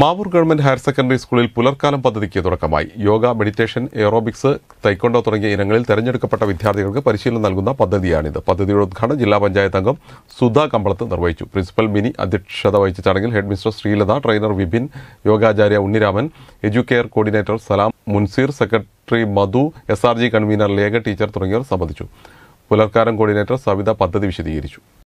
Mavoor government higher secondary സ്കൂളിൽ പുലർക്കാലം പദ്ധതിക്ക് തുടക്കമായി യോഗ മെഡിറ്റേഷൻ എയറോബിക്സ് തൈക്കൊണ്ടോ തുടങ്ങിയ ഇനങ്ങളിൽ തെരഞ്ഞെടുക്കപ്പെട്ട വിദ്യാർത്ഥികൾക്ക് പരിശീലനം നൽകുന്ന പദ്ധതിയാണിത് പദ്ധതിയുടെ ഉദ്ഘാടനം ജില്ലാ പഞ്ചായത്ത് അംഗം സുധാ കമ്പളത്ത് നിർവഹിച്ചു പ്രിൻസിപ്പൽ മിനി അധ്യക്ഷത വഹിച്ച ചടങ്ങിൽ headmistress Sreelatha trainer Vipin Yogacharya Unniraman Educare coordinator Salam Munseer secretary Madhu S R G convener Lekha teacher തുടങ്ങിയവർ സംബന്ധിച്ചു പുലർക്കാരം കോർഡിനേറ്റർ സവിത പദ്ധതി വിശദീകരിച്ചു